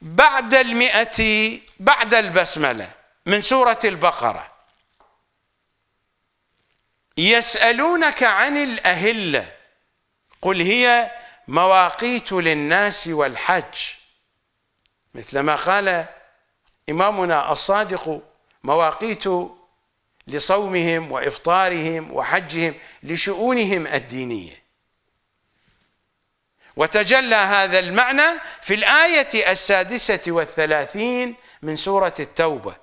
بعد المئة بعد البسملة من سورة البقرة يسألونك عن الأهلة قل هي مواقيت للناس والحج مثلما قال إمامنا الصادق مواقيت لصومهم وإفطارهم وحجهم لشؤونهم الدينية وتجلى هذا المعنى في الآية السادسة والثلاثين من سورة التوبة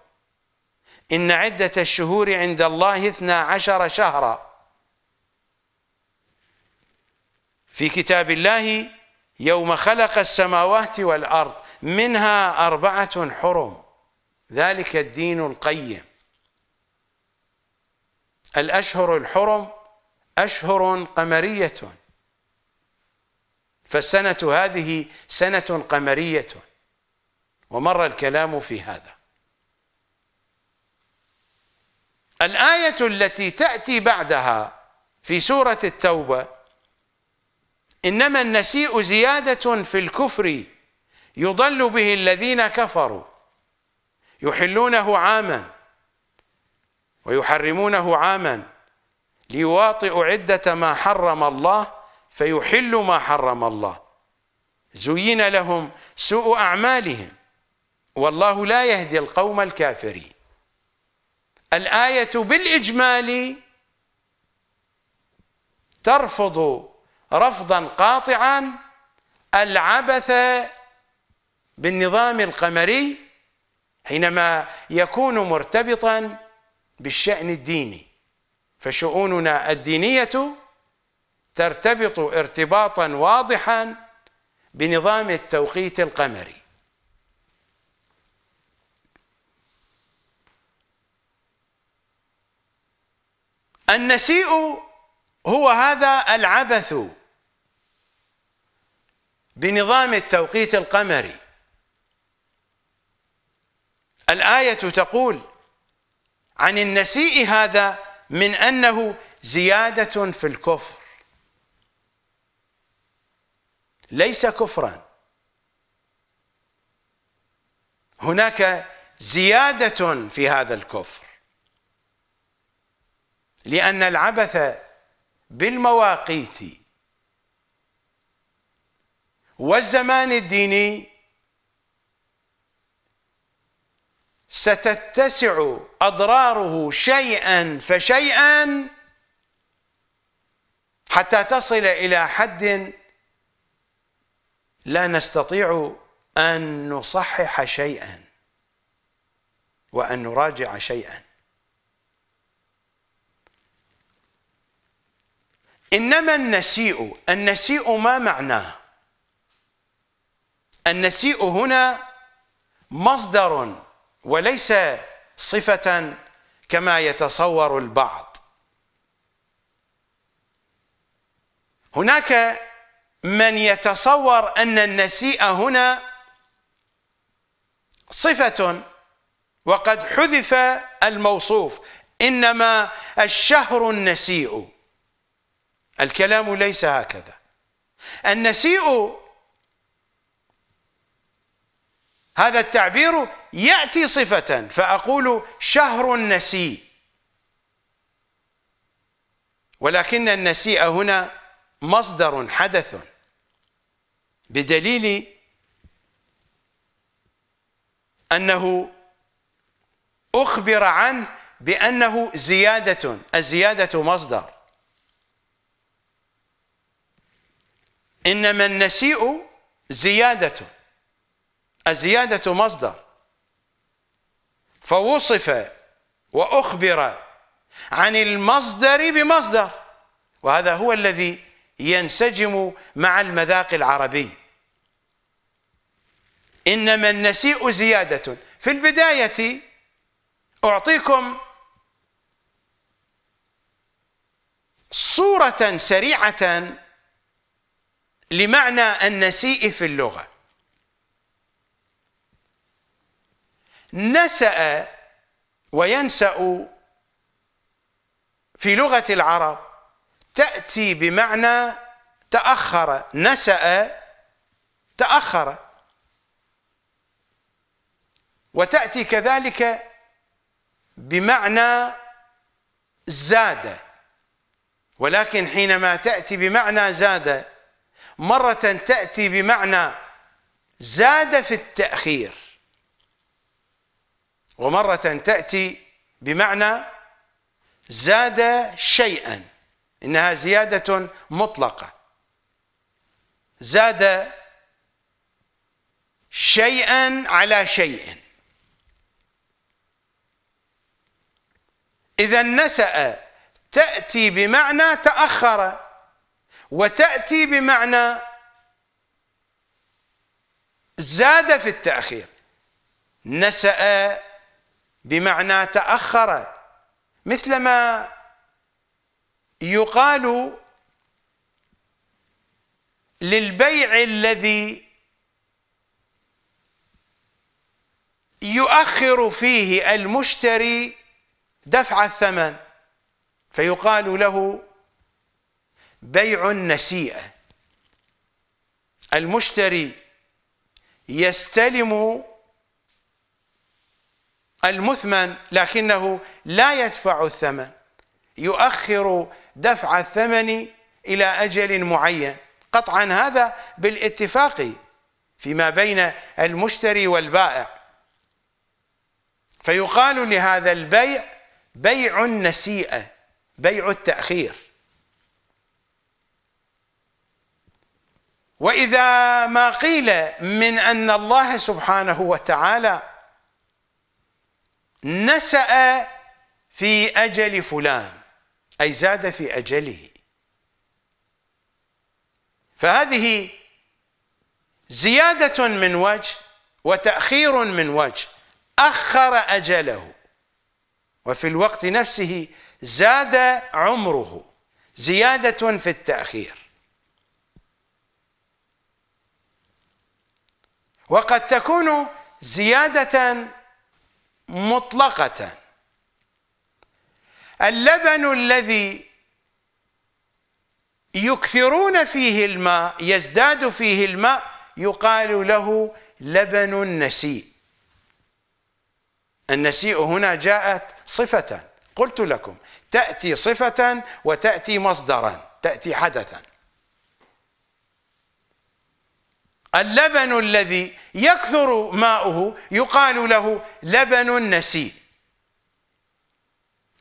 إن عدة الشهور عند الله اثنا عشر شهرا في كتاب الله يوم خلق السماوات والأرض منها أربعة حرم ذلك الدين القيم الأشهر الحرم أشهر قمرية فالسنة هذه سنة قمرية ومر الكلام في هذا الآية التي تأتي بعدها في سورة التوبة إنما النسيء زيادة في الكفر يضل به الذين كفروا يحلونه عاما ويحرمونه عاما ليواطئوا عدة ما حرم الله فيحل ما حرم الله زين لهم سوء أعمالهم والله لا يهدي القوم الكافرين الآية بالإجمال ترفض رفضا قاطعا العبث بالنظام القمري حينما يكون مرتبطا بالشأن الديني فشؤوننا الدينية ترتبط ارتباطا واضحا بنظام التوقيت القمري النسيء هو هذا العبث بنظام التوقيت القمري الآية تقول عن النسيء هذا من أنه زيادة في الكفر ليس كفرا هناك زيادة في هذا الكفر لأن العبث بالمواقيت والزمان الديني ستتسع أضراره شيئا فشيئا حتى تصل إلى حد لا نستطيع أن نصحح شيئا وأن نراجع شيئا إنما النسيء النسيء ما معناه النسيء هنا مصدر وليس صفة كما يتصور البعض هناك من يتصور أن النسيء هنا صفة وقد حذف الموصوف إنما الشهر النسيء الكلام ليس هكذا النسيء هذا التعبير يأتي صفة فأقول شهر النسيء ولكن النسيء هنا مصدر حدث بدليل أنه أخبر عنه بأنه زيادة الزيادة مصدر إنما النسيء زيادة الزيادة مصدر فوصف وأخبر عن المصدر بمصدر وهذا هو الذي ينسجم مع المذاق العربي إنما النسيء زيادة في البداية أعطيكم صورة سريعة لمعنى النسيء في اللغة نسأ وينسأ في لغة العرب تأتي بمعنى تأخر نسأ تأخر وتأتي كذلك بمعنى زاد ولكن حينما تأتي بمعنى زاد مرة تأتي بمعنى زاد في التأخير ومرة تأتي بمعنى زاد شيئا إنها زيادة مطلقة زاد شيئا على شيء إذا نسأ تأتي بمعنى تأخر وتأتي بمعنى زاد في التأخير نسأ بمعنى تأخر مثلما يقال للبيع الذي يؤخر فيه المشتري دفع الثمن فيقال له بيع النسيئة المشتري يستلم المثمن لكنه لا يدفع الثمن يؤخر دفع الثمن إلى أجل معين قطعا هذا بالاتفاق فيما بين المشتري والبائع فيقال لهذا البيع بيع النسيئة بيع التأخير وإذا ما قيل من أن الله سبحانه وتعالى نسأ في أجل فلان أي زاد في أجله فهذه زيادة من وجه وتأخير من وجه أخر أجله وفي الوقت نفسه زاد عمره زيادة في التأخير وقد تكون زيادة مطلقة اللبن الذي يكثرون فيه الماء يزداد فيه الماء يقال له لبن النسيء النسيء هنا جاءت صفة قلت لكم تأتي صفة وتأتي مصدرا تأتي حدثا اللبن الذي يكثر ماؤه يقال له لبن النسيء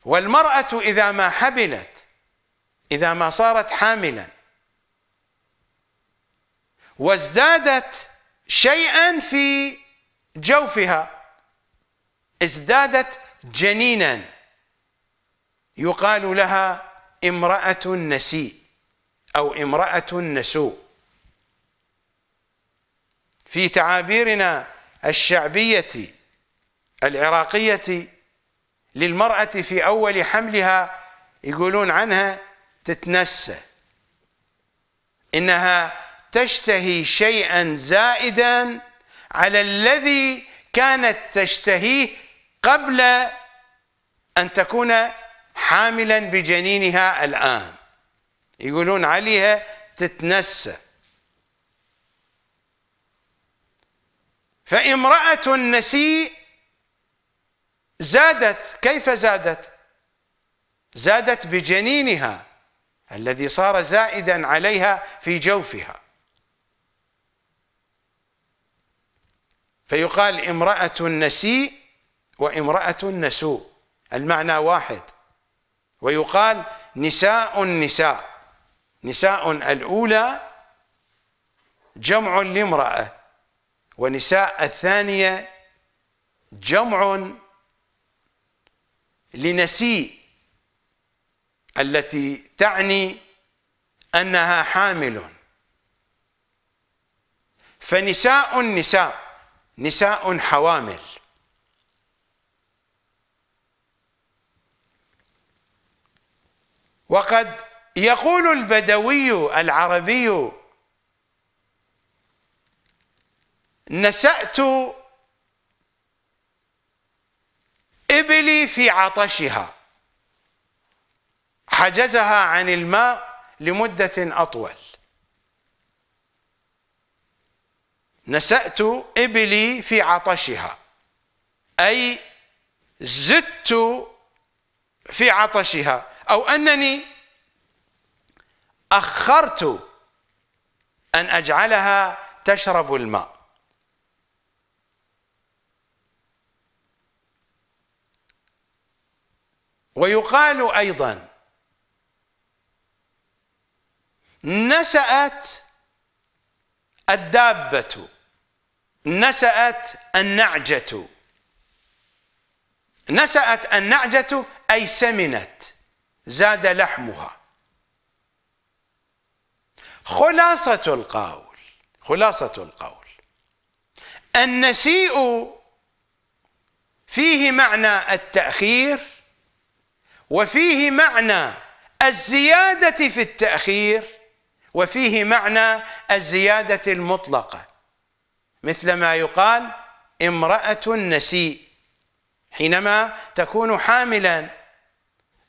والمرأة إذا ما حبلت إذا ما صارت حاملا وازدادت شيئا في جوفها ازدادت جنينا يقال لها امرأة نسي أو امرأة نسوء في تعابيرنا الشعبية العراقية للمرأة في أول حملها يقولون عنها تتنسى إنها تشتهي شيئا زائدا على الذي كانت تشتهيه قبل أن تكون حاملا بجنينها الآن يقولون عليها تتنسى فامرأة النسيء زادت كيف زادت زادت بجنينها الذي صار زائدا عليها في جوفها فيقال امرأة نسيء وامرأة نسوء المعنى واحد ويقال نساء النساء نساء الأولى جمع لامرأة ونساء الثانية جمع لنسيء التي تعني أنها حامل فنساء النساء نساء حوامل وقد يقول البدوي العربي نسأت إبلي في عطشها حجزها عن الماء لمدة أطول نسأت إبلي في عطشها أي زدت في عطشها أو أنني أخرت أن أجعلها تشرب الماء ويقال ايضا نسأت الدابة نسأت النعجة نسأت النعجة أي سمنت زاد لحمها خلاصة القول خلاصة القول النسيء فيه معنى التأخير وفيه معنى الزيادة في التأخير وفيه معنى الزيادة المطلقة مثل ما يقال امرأة النسيء حينما تكون حاملا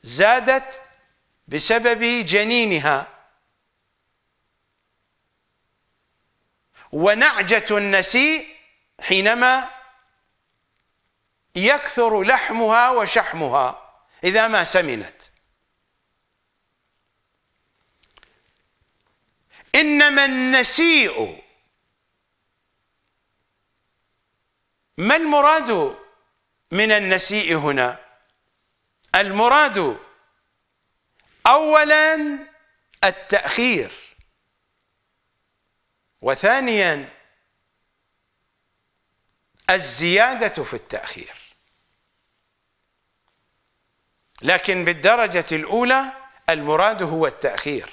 زادت بسبب جنينها ونعجة النسيء حينما يكثر لحمها وشحمها إذا ما سمنت إنما النسيء ما المراد من النسيء هنا المراد أولا التأخير وثانيا الزيادة في التأخير لكن بالدرجة الأولى المراد هو التأخير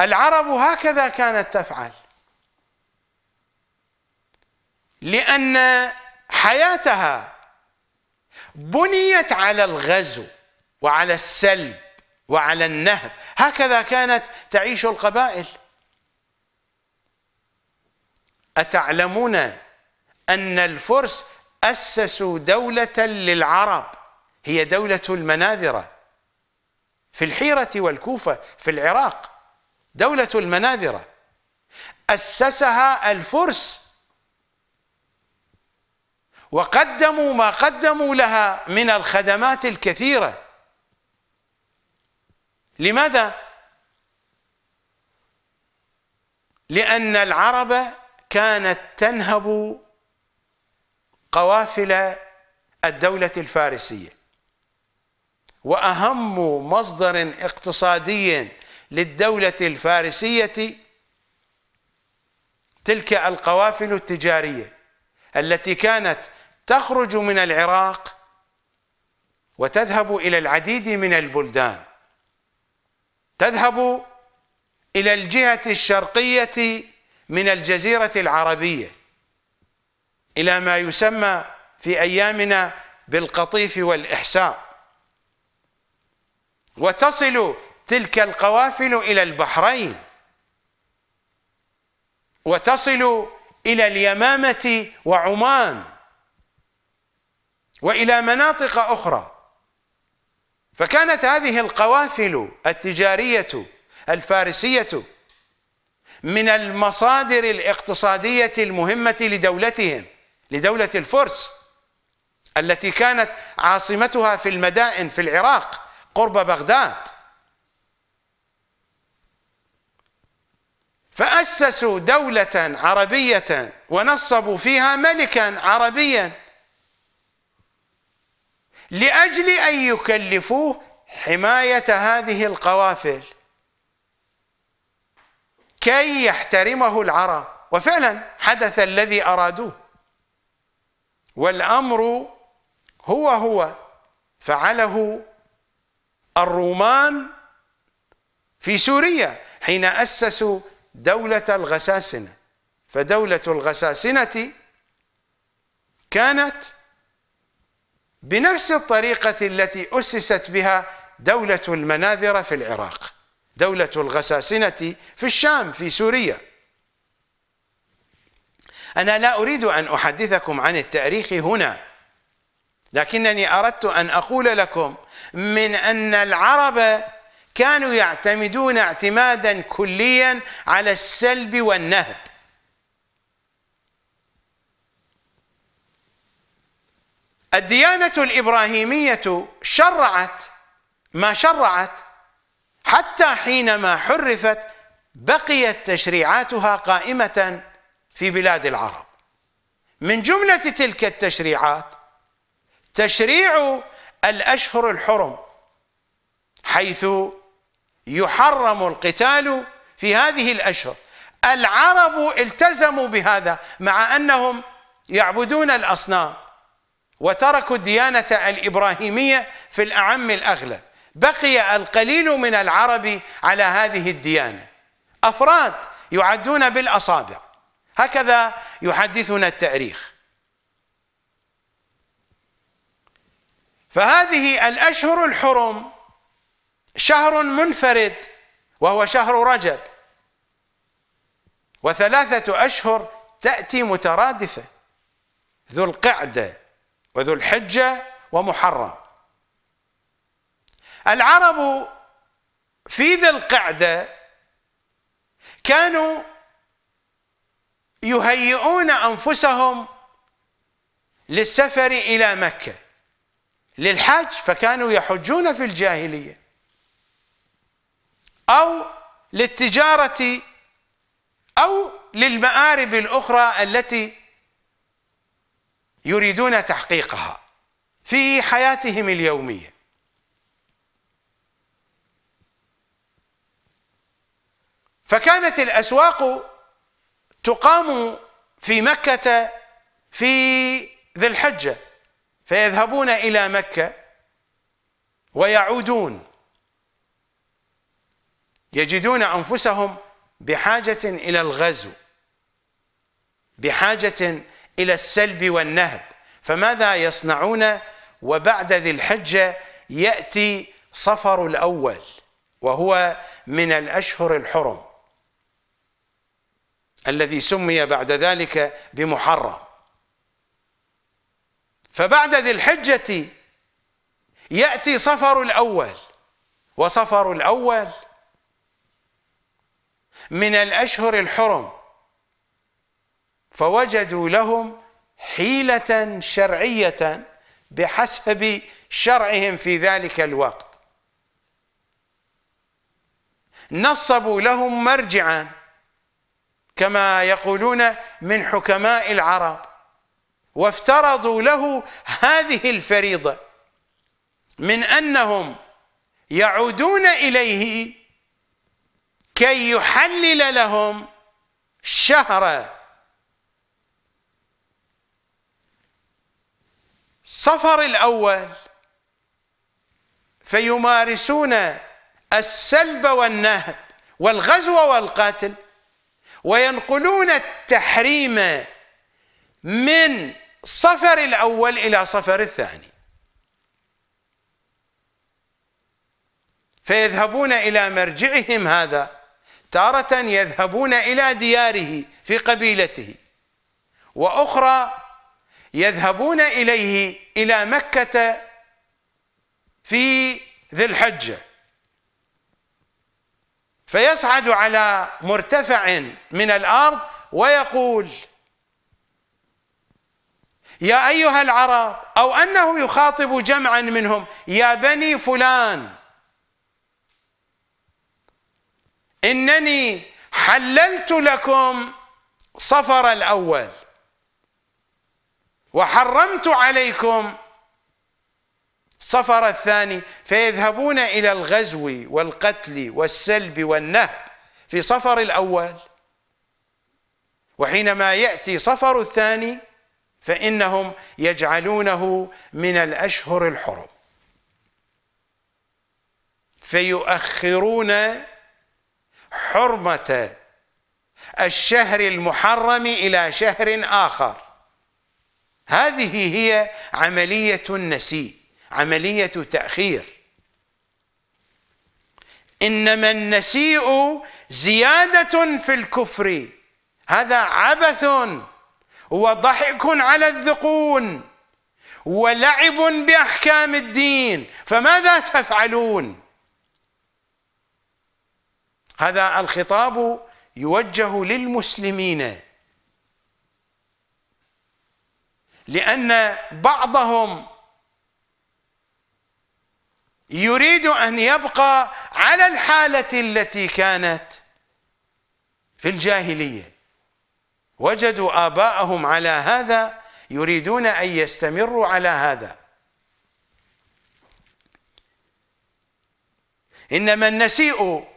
العرب هكذا كانت تفعل لأن حياتها بنيت على الغزو وعلى السلب وعلى النهب هكذا كانت تعيش القبائل أتعلمون أن الفرس أسسوا دولة للعرب هي دولة المناذرة في الحيرة والكوفة في العراق دولة المناذرة أسسها الفرس وقدموا ما قدموا لها من الخدمات الكثيرة لماذا؟ لأن العرب كانت تنهب قوافل الدولة الفارسية واهم مصدر اقتصادي للدوله الفارسيه تلك القوافل التجاريه التي كانت تخرج من العراق وتذهب الى العديد من البلدان تذهب الى الجهه الشرقيه من الجزيره العربيه الى ما يسمى في ايامنا بالقطيف والاحساء وتصل تلك القوافل إلى البحرين وتصل إلى اليمامة وعمان وإلى مناطق أخرى فكانت هذه القوافل التجارية الفارسية من المصادر الاقتصادية المهمة لدولتهم لدولة الفرس التي كانت عاصمتها في المدائن في العراق قرب بغداد فأسسوا دولة عربية ونصبوا فيها ملكا عربيا لأجل أن يكلفوه حماية هذه القوافل كي يحترمه العرب وفعلا حدث الذي أرادوه والأمر هو هو فعله الرومان في سوريا حين أسسوا دولة الغساسنة فدولة الغساسنة كانت بنفس الطريقة التي أسست بها دولة المناذرة في العراق دولة الغساسنة في الشام في سوريا أنا لا أريد أن أحدثكم عن التاريخ هنا لكنني أردت أن أقول لكم من أن العرب كانوا يعتمدون اعتمادا كليا على السلب والنهب الديانة الإبراهيمية شرعت ما شرعت حتى حينما حرفت بقيت تشريعاتها قائمة في بلاد العرب من جملة تلك التشريعات تشريع الاشهر الحرم حيث يحرم القتال في هذه الاشهر العرب التزموا بهذا مع انهم يعبدون الاصنام وتركوا الديانه الابراهيميه في الاعم الاغلب بقي القليل من العرب على هذه الديانه افراد يعدون بالاصابع هكذا يحدثنا التاريخ فهذه الأشهر الحرم شهر منفرد وهو شهر رجب وثلاثة أشهر تأتي مترادفة ذو القعدة وذو الحجة ومحرم العرب في ذي القعدة كانوا يهيئون أنفسهم للسفر إلى مكة للحج فكانوا يحجون في الجاهلية أو للتجارة أو للمآرب الأخرى التي يريدون تحقيقها في حياتهم اليومية فكانت الأسواق تقام في مكة في ذي الحجة فيذهبون إلى مكة ويعودون يجدون أنفسهم بحاجة إلى الغزو بحاجة إلى السلب والنهب فماذا يصنعون وبعد ذي الحجة يأتي صفر الأول وهو من الأشهر الحرم الذي سمي بعد ذلك بمحرم فبعد ذي الحجة يأتي صفر الأول وصفر الأول من الأشهر الحرم فوجدوا لهم حيلة شرعية بحسب شرعهم في ذلك الوقت نصبوا لهم مرجعا كما يقولون من حكماء العرب وافترضوا له هذه الفريضة من أنهم يعودون إليه كي يحلل لهم شهر صفر الأول فيمارسون السلب والنهب والغزو والقتل وينقلون التحريم من صفر الأول إلى صفر الثاني فيذهبون إلى مرجعهم هذا تارة يذهبون إلى دياره في قبيلته وأخرى يذهبون إليه إلى مكة في ذي الحجة فيصعد على مرتفع من الأرض ويقول يا أيها العرب أو أنه يخاطب جمعا منهم يا بني فلان إنني حللت لكم صفر الأول وحرمت عليكم صفر الثاني فيذهبون إلى الغزو والقتل والسلب والنهب في صفر الأول وحينما يأتي صفر الثاني فإنهم يجعلونه من الأشهر الحرم فيؤخرون حرمة الشهر المحرم إلى شهر آخر هذه هي عملية النسي عملية تأخير إنما النسيء زيادة في الكفر هذا عبث وضحك على الذقون ولعب باحكام الدين فماذا تفعلون هذا الخطاب يوجه للمسلمين لان بعضهم يريد ان يبقى على الحاله التي كانت في الجاهليه وجدوا آباءهم على هذا يريدون أن يستمروا على هذا إنما النسيء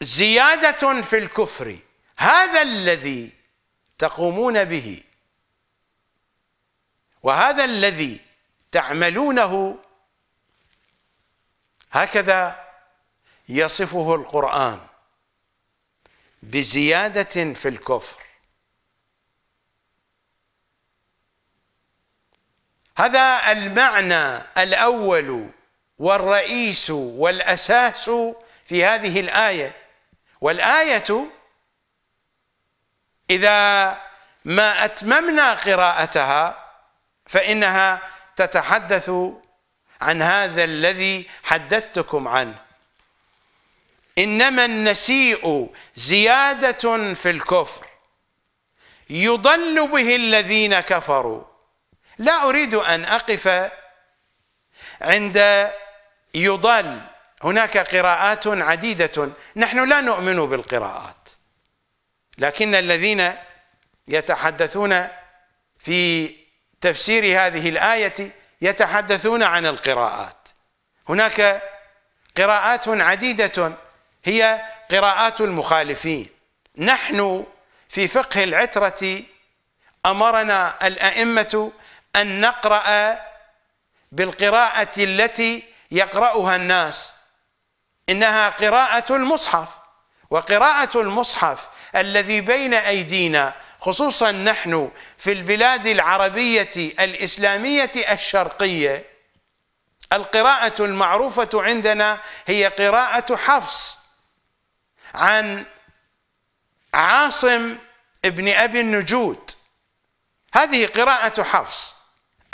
زيادة في الكفر هذا الذي تقومون به وهذا الذي تعملونه هكذا يصفه القرآن بزياده في الكفر هذا المعنى الاول والرئيس والاساس في هذه الايه والايه اذا ما اتممنا قراءتها فانها تتحدث عن هذا الذي حدثتكم عنه انما النسيء زياده في الكفر يضل به الذين كفروا لا اريد ان اقف عند يضل هناك قراءات عديده نحن لا نؤمن بالقراءات لكن الذين يتحدثون في تفسير هذه الايه يتحدثون عن القراءات هناك قراءات عديده هي قراءات المخالفين نحن في فقه العترة أمرنا الأئمة أن نقرأ بالقراءة التي يقرأها الناس إنها قراءة المصحف وقراءة المصحف الذي بين أيدينا خصوصا نحن في البلاد العربية الإسلامية الشرقية القراءة المعروفة عندنا هي قراءة حفص عن عاصم ابن أبي النجود هذه قراءة حفص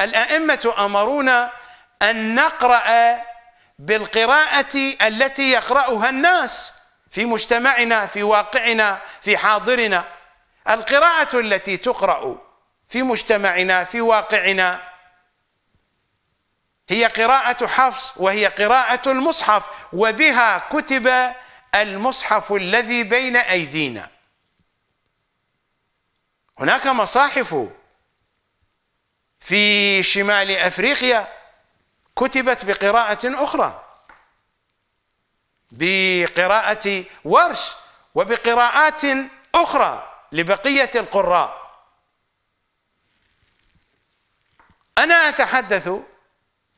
الأئمة أمرونا أن نقرأ بالقراءة التي يقرأها الناس في مجتمعنا في واقعنا في حاضرنا القراءة التي تقرأ في مجتمعنا في واقعنا هي قراءة حفص وهي قراءة المصحف وبها كتب المصحف الذي بين أيدينا هناك مصاحف في شمال أفريقيا كتبت بقراءة أخرى بقراءة ورش وبقراءات أخرى لبقية القراء أنا أتحدث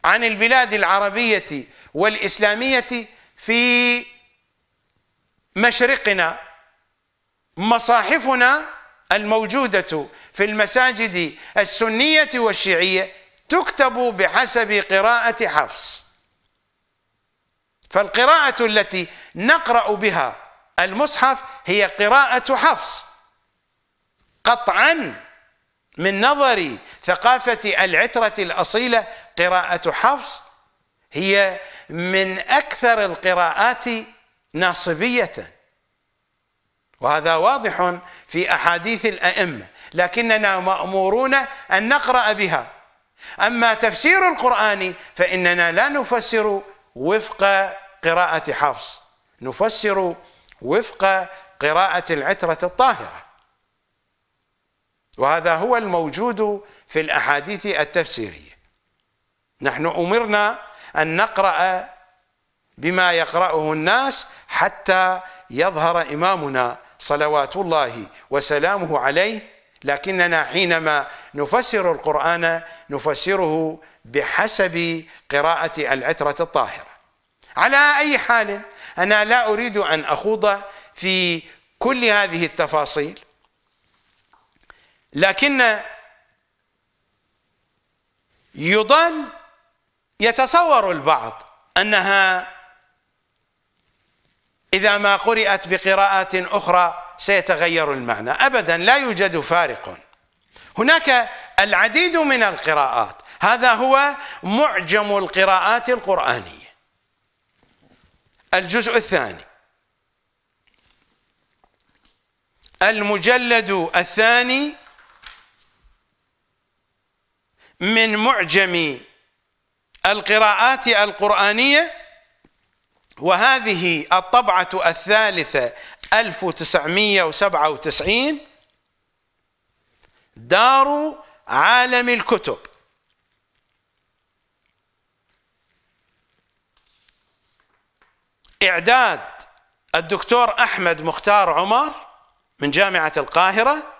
عن البلاد العربية والإسلامية في مشرقنا مصاحفنا الموجودة في المساجد السنية والشيعية تكتب بحسب قراءة حفص فالقراءة التي نقرأ بها المصحف هي قراءة حفص قطعا من نظر ثقافة العترة الأصيلة قراءة حفص هي من أكثر القراءات ناصبية وهذا واضح في أحاديث الأئمة لكننا مأمورون أن نقرأ بها أما تفسير القرآن فإننا لا نفسر وفق قراءة حفص نفسر وفق قراءة العترة الطاهرة وهذا هو الموجود في الأحاديث التفسيرية نحن أمرنا أن نقرأ بما يقرأه الناس حتى يظهر إمامنا صلوات الله وسلامه عليه لكننا حينما نفسر القرآن نفسره بحسب قراءة العترة الطاهرة على أي حال أنا لا أريد أن أخوض في كل هذه التفاصيل لكن يضل يتصور البعض أنها إذا ما قرأت بقراءة أخرى سيتغير المعنى أبدا لا يوجد فارق هناك العديد من القراءات هذا هو معجم القراءات القرآنية الجزء الثاني المجلد الثاني من معجم القراءات القرآنية وهذه الطبعة الثالثة 1997 دار عالم الكتب إعداد الدكتور أحمد مختار عمر من جامعة القاهرة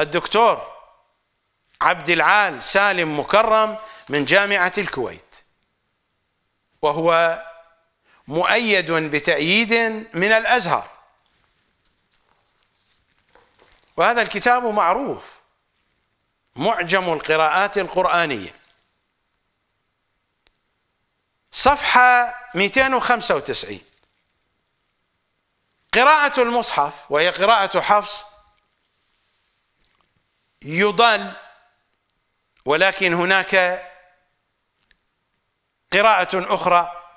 الدكتور عبد العال سالم مكرم من جامعة الكويت وهو مؤيد بتأييد من الأزهر وهذا الكتاب معروف معجم القراءات القرآنية صفحة 295 قراءة المصحف وهي قراءة حفص يضل ولكن هناك قراءة أخرى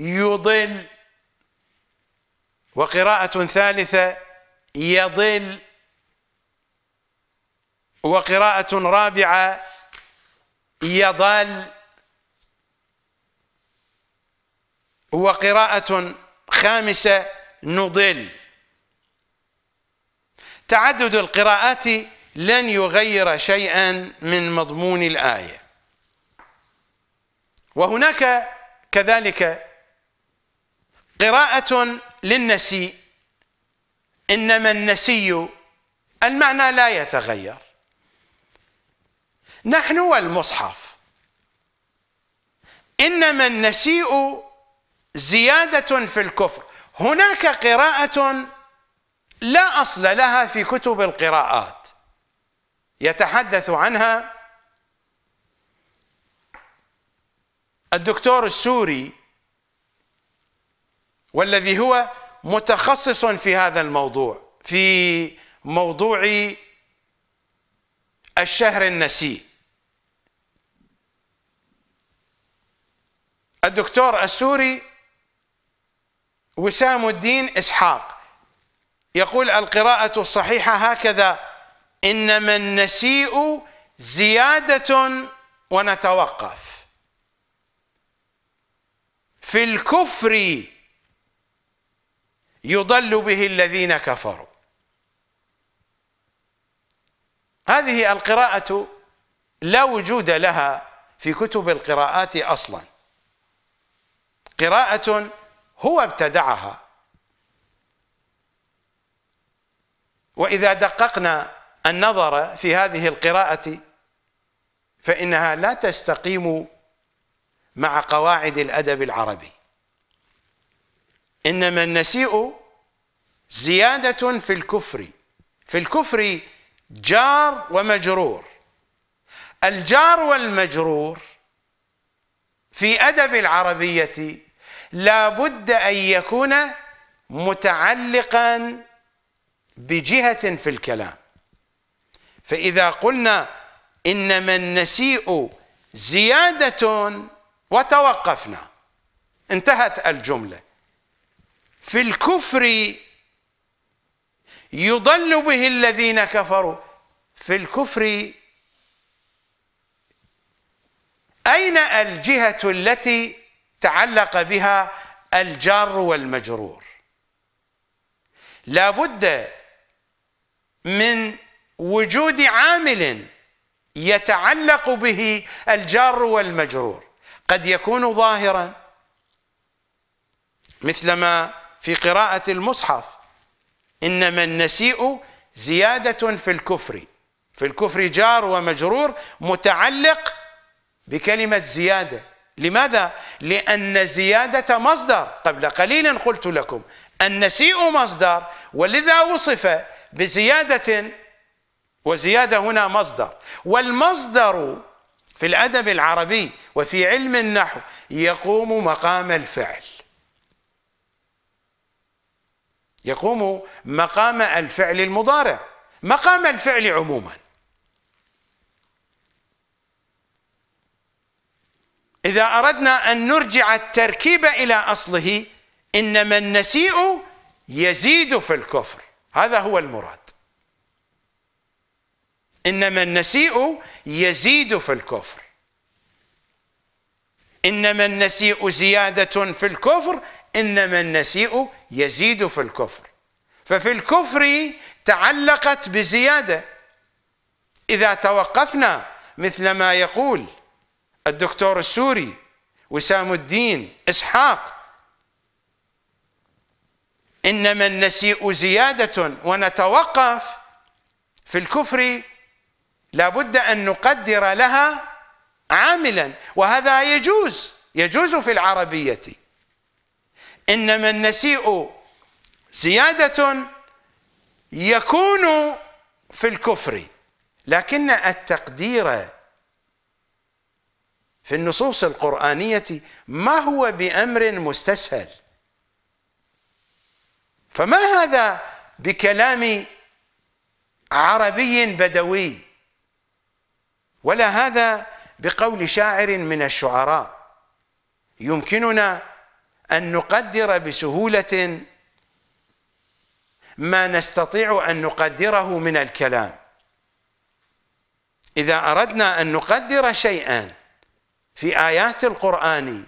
يضل وقراءة ثالثة يضل وقراءة رابعة يضل وقراءة خامسة نضل تعدد القراءات لن يغير شيئا من مضمون الآية وهناك كذلك قراءة للنسي إنما النسي المعنى لا يتغير نحن والمصحف إنما النسيء زيادة في الكفر هناك قراءة لا أصل لها في كتب القراءات يتحدث عنها الدكتور السوري والذي هو متخصص في هذا الموضوع في موضوع الشهر النسي الدكتور السوري وسام الدين اسحاق يقول القراءة الصحيحة هكذا إنما النسيء زيادة ونتوقف في الكفر يضل به الذين كفروا هذه القراءة لا وجود لها في كتب القراءات اصلا قراءة هو ابتدعها واذا دققنا النظر في هذه القراءة فانها لا تستقيم مع قواعد الادب العربي إنما النسيء زيادة في الكفر في الكفر جار ومجرور الجار والمجرور في أدب العربية لا بد أن يكون متعلقا بجهة في الكلام فإذا قلنا إنما النسيء زيادة وتوقفنا انتهت الجملة في الكفر يضل به الذين كفروا في الكفر اين الجهه التي تعلق بها الجار والمجرور لا بد من وجود عامل يتعلق به الجار والمجرور قد يكون ظاهرا مثلما في قراءة المصحف إنما النسيء زيادة في الكفر في الكفر جار ومجرور متعلق بكلمة زيادة لماذا؟ لأن زيادة مصدر قبل قليل قلت لكم النسيء مصدر ولذا وصف بزيادة وزيادة هنا مصدر والمصدر في الأدب العربي وفي علم النحو يقوم مقام الفعل يقوم مقام الفعل المضارع مقام الفعل عموما إذا أردنا أن نرجع التركيب إلى أصله إنما النسيء يزيد في الكفر هذا هو المراد إنما النسيء يزيد في الكفر إنما النسيء زيادة في الكفر إنما النسيء يزيد في الكفر ففي الكفر تعلقت بزيادة إذا توقفنا مثل ما يقول الدكتور السوري وسام الدين إسحاق إنما النسيء زيادة ونتوقف في الكفر لابد أن نقدر لها عاملا وهذا يجوز يجوز في العربية إنما النسيء زيادة يكون في الكفر لكن التقدير في النصوص القرآنية ما هو بأمر مستسهل فما هذا بكلام عربي بدوي ولا هذا بقول شاعر من الشعراء يمكننا أن نقدر بسهولة ما نستطيع أن نقدره من الكلام إذا أردنا أن نقدر شيئا في آيات القرآن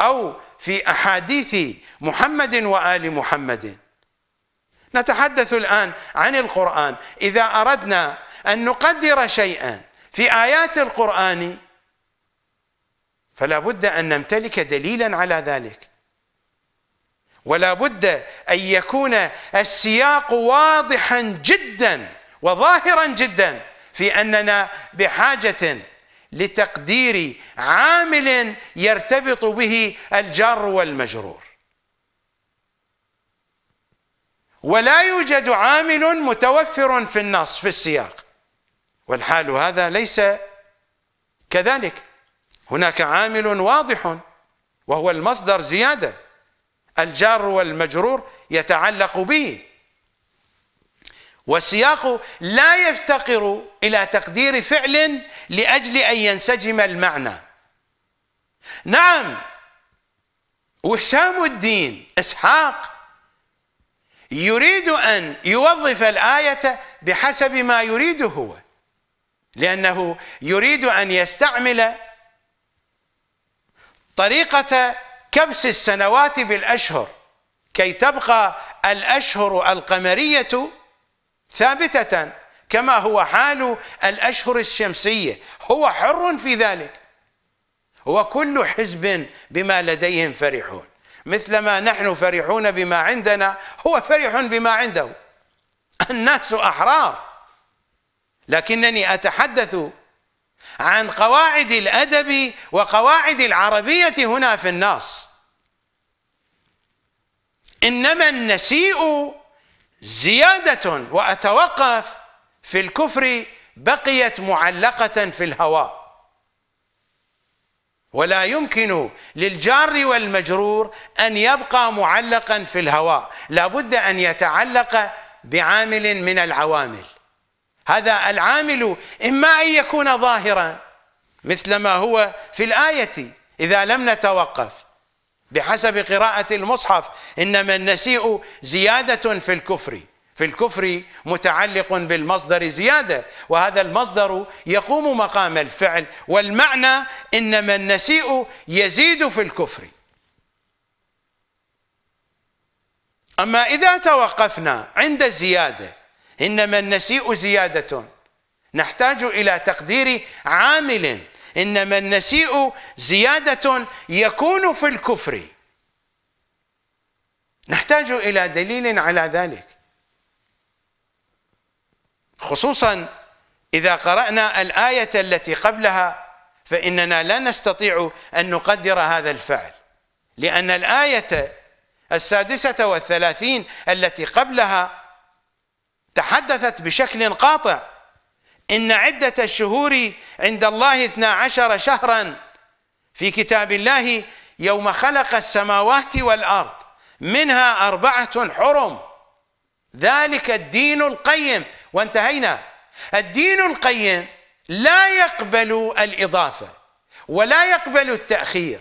أو في أحاديث محمد وآل محمد نتحدث الآن عن القرآن إذا أردنا أن نقدر شيئا في آيات القرآن فلا بد أن نمتلك دليلا على ذلك ولا بد أن يكون السياق واضحا جدا وظاهرا جدا في أننا بحاجة لتقدير عامل يرتبط به الجار والمجرور ولا يوجد عامل متوفر في النص في السياق والحال هذا ليس كذلك هناك عامل واضح وهو المصدر زيادة الجار والمجرور يتعلق به والسياق لا يفتقر إلى تقدير فعل لأجل أن ينسجم المعنى نعم وسام الدين إسحاق يريد أن يوظف الآية بحسب ما يريد هو لأنه يريد أن يستعمل طريقة كبس السنوات بالأشهر كي تبقى الأشهر القمرية ثابتة كما هو حال الأشهر الشمسية هو حر في ذلك وكل حزب بما لديهم فرحون مثلما نحن فرحون بما عندنا هو فرح بما عنده الناس أحرار لكنني أتحدث عن قواعد الأدب وقواعد العربية هنا في النص إنما النسيء زيادة وأتوقف في الكفر بقيت معلقة في الهواء ولا يمكن للجار والمجرور أن يبقى معلقا في الهواء لابد أن يتعلق بعامل من العوامل هذا العامل إما أن يكون ظاهرا مثل ما هو في الآية إذا لم نتوقف بحسب قراءة المصحف إنما النسيء زيادة في الكفر في الكفر متعلق بالمصدر زيادة وهذا المصدر يقوم مقام الفعل والمعنى إنما النسيء يزيد في الكفر أما إذا توقفنا عند الزيادة إنما النسيء زيادة نحتاج إلى تقدير عامل إنما النسيء زيادة يكون في الكفر نحتاج إلى دليل على ذلك خصوصا إذا قرأنا الآية التي قبلها فإننا لا نستطيع أن نقدر هذا الفعل لأن الآية السادسة والثلاثين التي قبلها تحدثت بشكل قاطع إن عدة الشهور عند الله اثنا عشر شهرا في كتاب الله يوم خلق السماوات والأرض منها أربعة حرم ذلك الدين القيم وانتهينا الدين القيم لا يقبل الإضافة ولا يقبل التأخير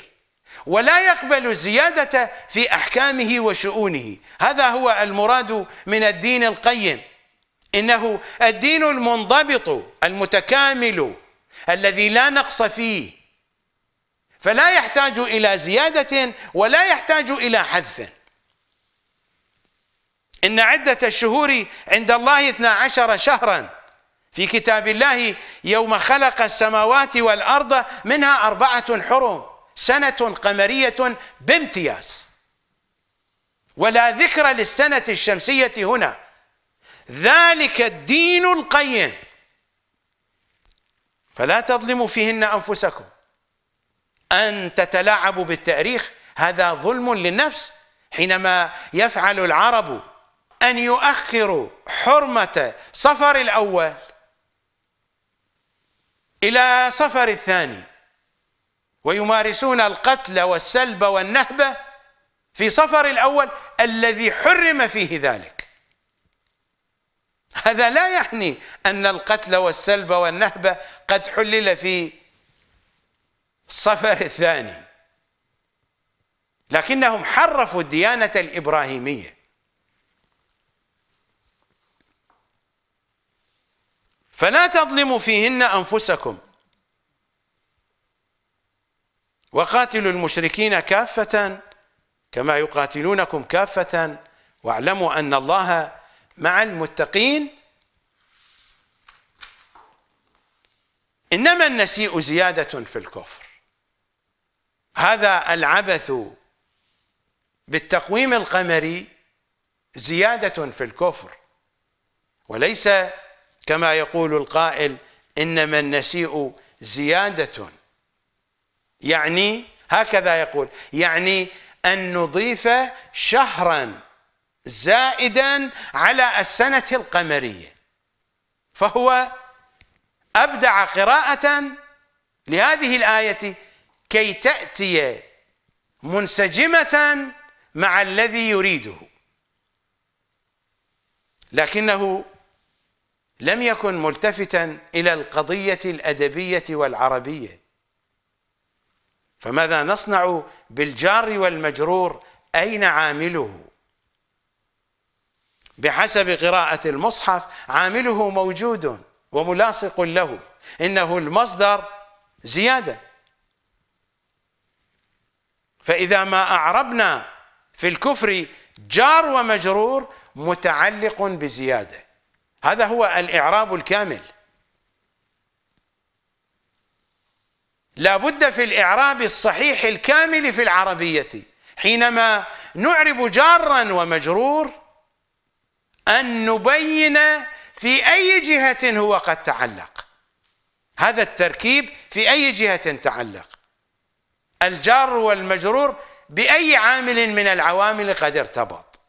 ولا يقبل الزيادة في أحكامه وشؤونه هذا هو المراد من الدين القيم إنه الدين المنضبط المتكامل الذي لا نقص فيه فلا يحتاج إلى زيادة ولا يحتاج إلى حذف إن عدة الشهور عند الله 12 شهرا في كتاب الله يوم خلق السماوات والأرض منها أربعة حرم سنة قمرية بامتياز ولا ذكر للسنة الشمسية هنا ذلك الدين القيم فلا تظلموا فيهن انفسكم ان تتلاعبوا بالتاريخ هذا ظلم للنفس حينما يفعل العرب ان يؤخروا حرمه صفر الاول الى صفر الثاني ويمارسون القتل والسلب والنهب في صفر الاول الذي حرم فيه ذلك هذا لا يعني أن القتل والسلب والنهب قد حلل في الصفر الثاني لكنهم حرفوا الديانة الإبراهيمية فلا تظلموا فيهن أنفسكم وقاتلوا المشركين كافة كما يقاتلونكم كافة واعلموا أن الله مع المتقين إنما النسيء زيادة في الكفر هذا العبث بالتقويم القمري زيادة في الكفر وليس كما يقول القائل إنما النسيء زيادة يعني هكذا يقول يعني أن نضيف شهرا زائدا على السنة القمرية فهو أبدع قراءة لهذه الآية كي تأتي منسجمة مع الذي يريده لكنه لم يكن ملتفتا إلى القضية الأدبية والعربية فماذا نصنع بالجار والمجرور أين عامله بحسب قراءة المصحف عامله موجود وملاصق له إنه المصدر زيادة فإذا ما أعربنا في الكفر جار ومجرور متعلق بزيادة هذا هو الإعراب الكامل لا بد في الإعراب الصحيح الكامل في العربية حينما نعرب جارا ومجرور أن نبين في أي جهة هو قد تعلق هذا التركيب في أي جهة تعلق الجار والمجرور بأي عامل من العوامل قد ارتبط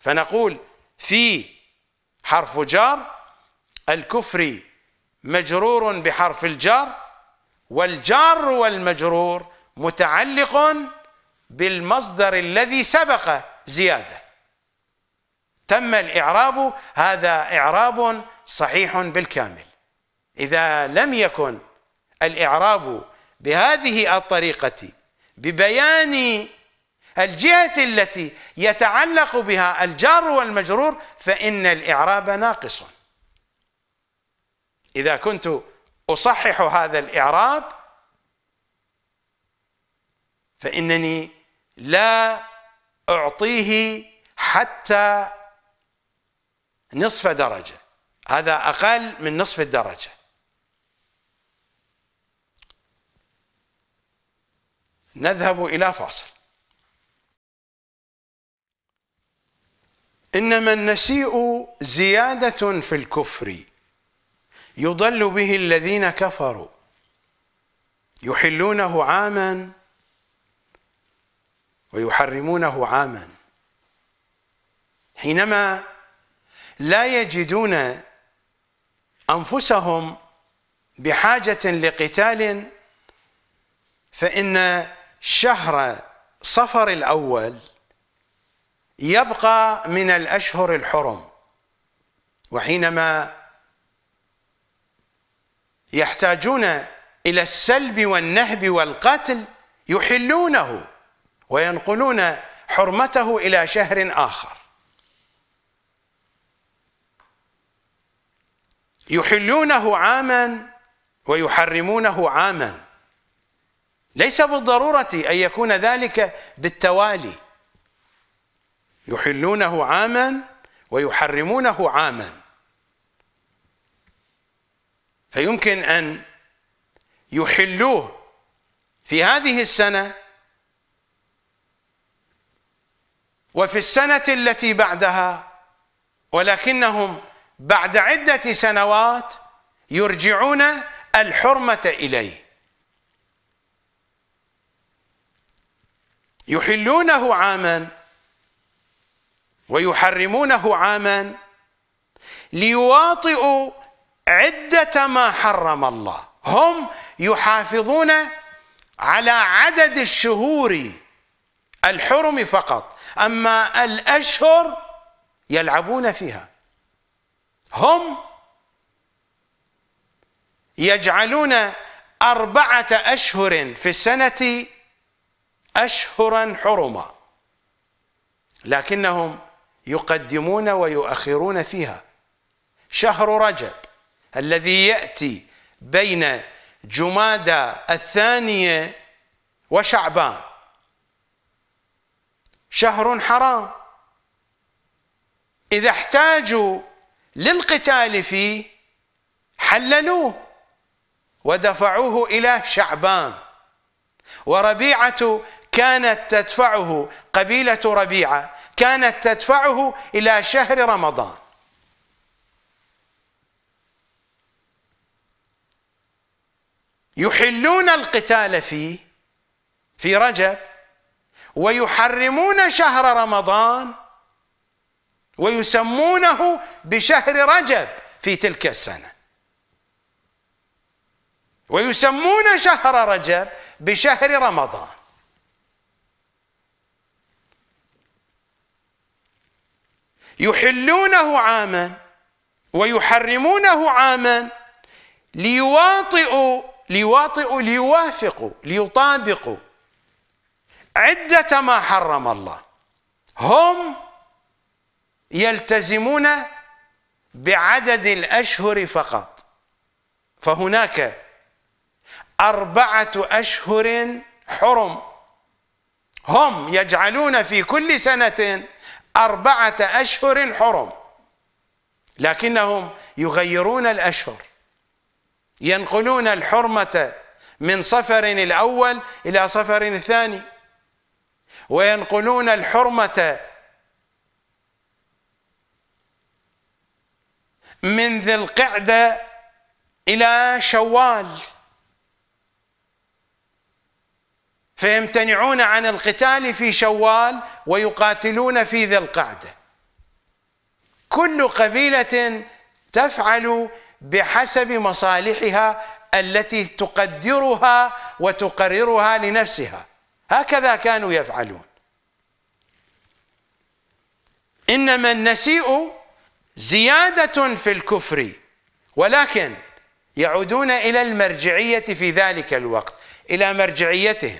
فنقول في حرف جار الكفري مجرور بحرف الجار والجار والمجرور متعلق بالمصدر الذي سبق زياده تم الإعراب هذا إعراب صحيح بالكامل إذا لم يكن الإعراب بهذه الطريقة ببيان الجهة التي يتعلق بها الجار والمجرور فإن الإعراب ناقص إذا كنت أصحح هذا الإعراب فإنني لا أعطيه حتى نصف درجة هذا أقل من نصف الدرجة نذهب إلى فاصل إنما النسيء زيادة في الكفر يضل به الذين كفروا يحلونه عاما ويحرمونه عاما حينما لا يجدون أنفسهم بحاجة لقتال فإن شهر صفر الأول يبقى من الأشهر الحرم وحينما يحتاجون إلى السلب والنهب والقتل يحلونه وينقلون حرمته إلى شهر آخر يحلونه عاما ويحرمونه عاما ليس بالضرورة أن يكون ذلك بالتوالي يحلونه عاما ويحرمونه عاما فيمكن أن يحلوه في هذه السنة وفي السنة التي بعدها ولكنهم بعد عدة سنوات يرجعون الحرمة إليه يحلونه عاما ويحرمونه عاما ليواطئوا عدة ما حرم الله هم يحافظون على عدد الشهور الحرم فقط أما الأشهر يلعبون فيها هم يجعلون أربعة أشهر في السنة أشهرا حرما لكنهم يقدمون ويؤخرون فيها شهر رجب الذي يأتي بين جمادى الثانية وشعبان شهر حرام إذا احتاجوا للقتال فيه حللوه ودفعوه إلى شعبان وربيعة كانت تدفعه قبيلة ربيعة كانت تدفعه إلى شهر رمضان يحلون القتال فيه في رجب ويحرمون شهر رمضان ويسمونه بشهر رجب في تلك السنه ويسمون شهر رجب بشهر رمضان يحلونه عاما ويحرمونه عاما ليواطئوا ليواطئوا ليوافقوا ليطابقوا عدة ما حرم الله هم يلتزمون بعدد الأشهر فقط فهناك أربعة أشهر حرم هم يجعلون في كل سنة أربعة أشهر حرم لكنهم يغيرون الأشهر ينقلون الحرمة من صفر الأول إلى صفر الثاني وينقلون الحرمة من ذي القعدة إلى شوال فيمتنعون عن القتال في شوال ويقاتلون في ذي القعدة كل قبيلة تفعل بحسب مصالحها التي تقدرها وتقررها لنفسها هكذا كانوا يفعلون إنما النسيء زيادة في الكفر ولكن يعودون إلى المرجعية في ذلك الوقت إلى مرجعيتهم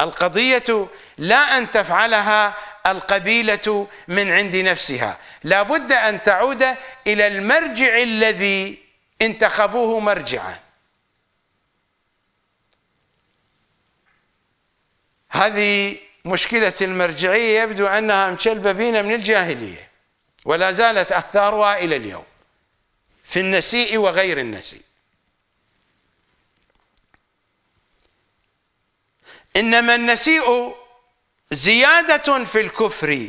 القضية لا أن تفعلها القبيلة من عند نفسها لا بد أن تعود إلى المرجع الذي انتخبوه مرجعا هذه مشكلة المرجعية يبدو أنها مشلبة بينا من الجاهلية ولا زالت أثارها إلى اليوم في النسيء وغير النسيء إنما النسيء زيادة في الكفر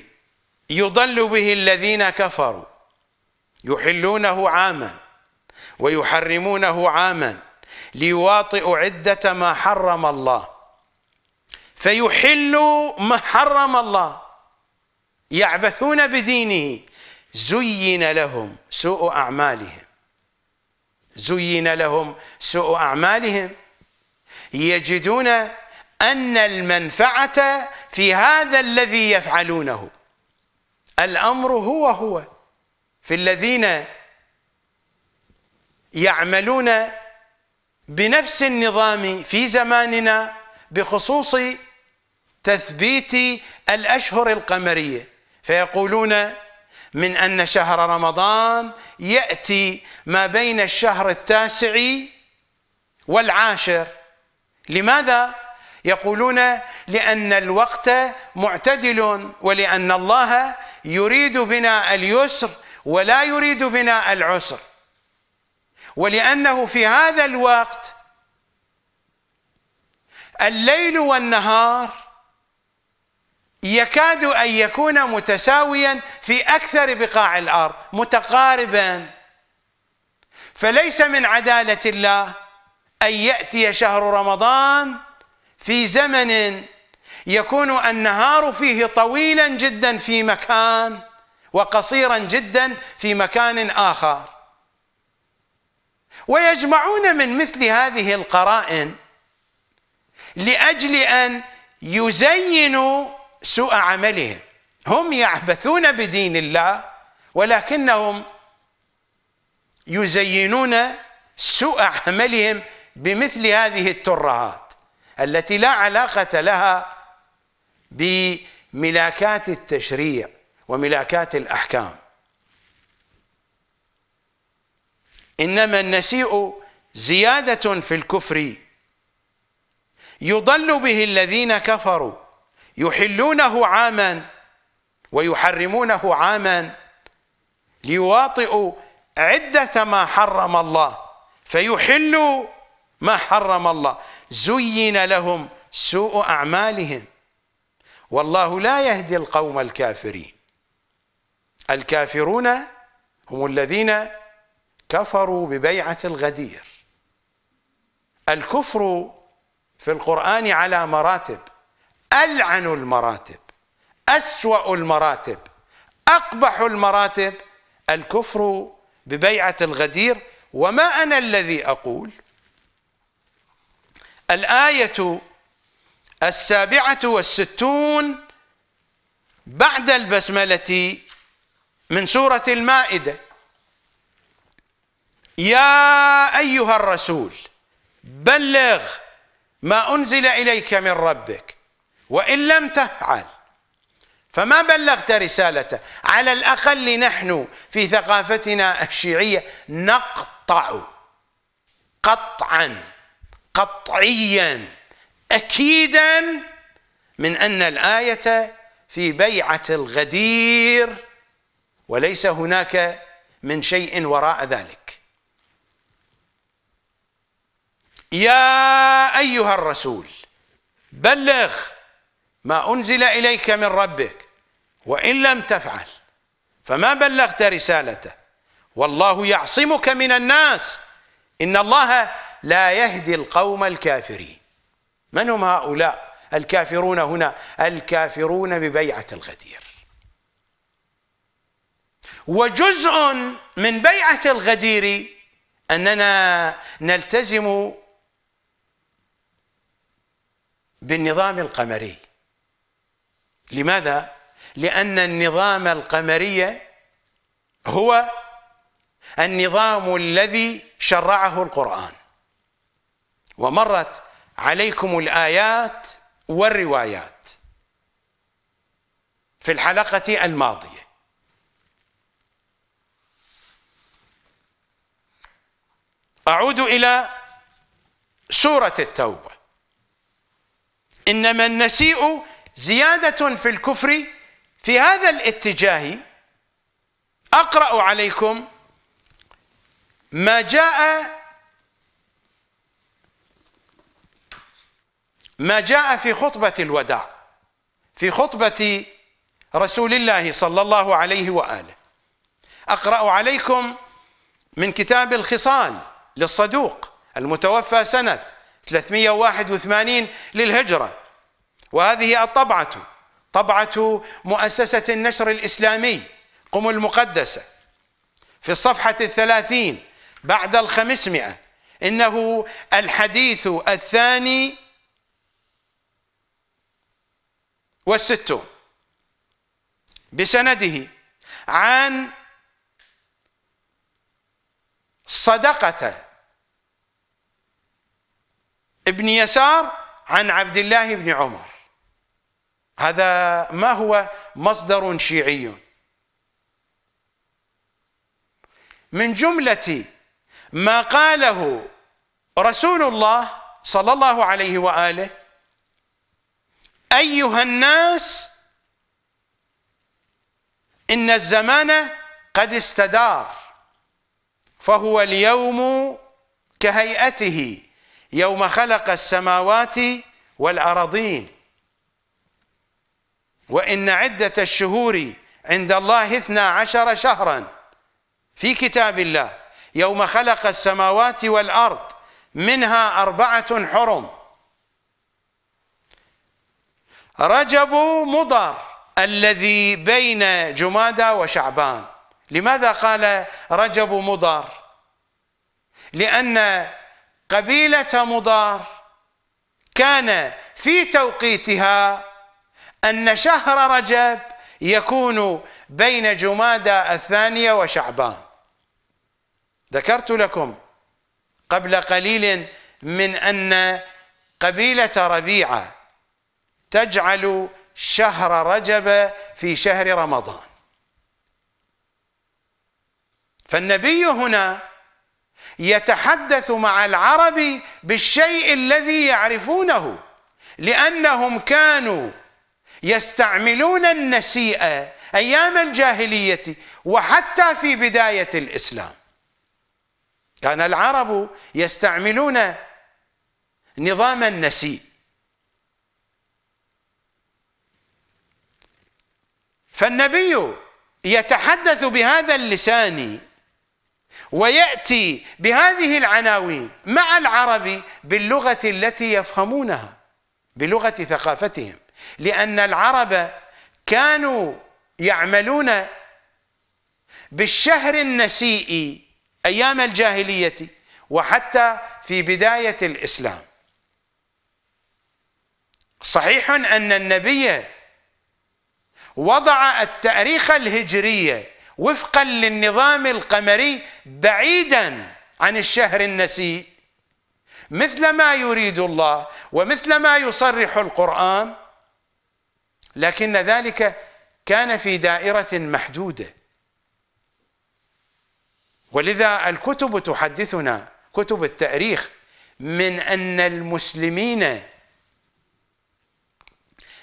يضل به الذين كفروا يحلونه عاما ويحرمونه عاما ليواطئوا عدة ما حرم الله فيحلوا ما حرم الله يعبثون بدينه زين لهم سوء أعمالهم زين لهم سوء أعمالهم يجدون أن المنفعة في هذا الذي يفعلونه الأمر هو هو في الذين يعملون بنفس النظام في زماننا بخصوص تثبيت الأشهر القمرية فيقولون من ان شهر رمضان ياتي ما بين الشهر التاسع والعاشر لماذا يقولون لان الوقت معتدل ولان الله يريد بنا اليسر ولا يريد بنا العسر ولانه في هذا الوقت الليل والنهار يكاد أن يكون متساويا في أكثر بقاع الأرض متقاربا فليس من عدالة الله أن يأتي شهر رمضان في زمن يكون النهار فيه طويلا جدا في مكان وقصيرا جدا في مكان آخر ويجمعون من مثل هذه القرائن لأجل أن يزينوا سوء عملهم هم يعبثون بدين الله ولكنهم يزينون سوء عملهم بمثل هذه الترهات التي لا علاقة لها بملاكات التشريع وملاكات الأحكام إنما النسيء زيادة في الكفر يضل به الذين كفروا يحلونه عاما ويحرمونه عاما ليواطئوا عدة ما حرم الله فيحلوا ما حرم الله زين لهم سوء أعمالهم والله لا يهدي القوم الكافرين الكافرون هم الذين كفروا ببيعة الغدير الكفر في القرآن على مراتب ألعن المراتب أسوأ المراتب أقبح المراتب الكفر ببيعة الغدير وما أنا الذي أقول الآية السابعة والستون بعد البسملة من سورة المائدة يا أيها الرسول بلغ ما أنزل إليك من ربك وإن لم تفعل فما بلغت رسالته على الأقل نحن في ثقافتنا الشيعية نقطع قطعا قطعيا أكيدا من أن الآية في بيعة الغدير وليس هناك من شيء وراء ذلك يا أيها الرسول بلغ ما أنزل إليك من ربك وإن لم تفعل فما بلغت رسالته والله يعصمك من الناس إن الله لا يهدي القوم الكافرين من هم هؤلاء الكافرون هنا الكافرون ببيعة الغدير وجزء من بيعة الغدير أننا نلتزم بالنظام القمري لماذا؟ لأن النظام القمري هو النظام الذي شرعه القرآن ومرت عليكم الآيات والروايات في الحلقة الماضية أعود إلى سورة التوبة إنما النسيء زيادة في الكفر في هذا الاتجاه أقرأ عليكم ما جاء ما جاء في خطبة الوداع في خطبة رسول الله صلى الله عليه وآله أقرأ عليكم من كتاب الخصال للصدوق المتوفى سنة 381 للهجرة وهذه الطبعة طبعة مؤسسة النشر الإسلامي قم المقدسة في الصفحة الثلاثين بعد الخمسمائة إنه الحديث الثاني والستون بسنده عن صدقة ابن يسار عن عبد الله بن عمر هذا ما هو مصدر شيعي من جملة ما قاله رسول الله صلى الله عليه وآله أيها الناس إن الزمان قد استدار فهو اليوم كهيئته يوم خلق السماوات والأراضين وإن عدة الشهور عند الله اثنا عشر شهرا في كتاب الله يوم خلق السماوات والأرض منها أربعة حرم رجب مضر الذي بين جمادى وشعبان لماذا قال رجب مضر لأن قبيلة مضار كان في توقيتها أن شهر رجب يكون بين جمادى الثانية وشعبان ذكرت لكم قبل قليل من أن قبيلة ربيعة تجعل شهر رجب في شهر رمضان فالنبي هنا يتحدث مع العرب بالشيء الذي يعرفونه لأنهم كانوا يستعملون النسيئه ايام الجاهليه وحتى في بدايه الاسلام كان العرب يستعملون نظام النسيء فالنبي يتحدث بهذا اللسان وياتي بهذه العناوين مع العرب باللغه التي يفهمونها بلغه ثقافتهم لأن العرب كانوا يعملون بالشهر النسيء أيام الجاهلية وحتى في بداية الإسلام صحيح أن النبي وضع التاريخ الهجري وفقا للنظام القمري بعيدا عن الشهر النسيء مثل ما يريد الله ومثل ما يصرح القرآن لكن ذلك كان في دائرة محدودة ولذا الكتب تحدثنا كتب التاريخ من أن المسلمين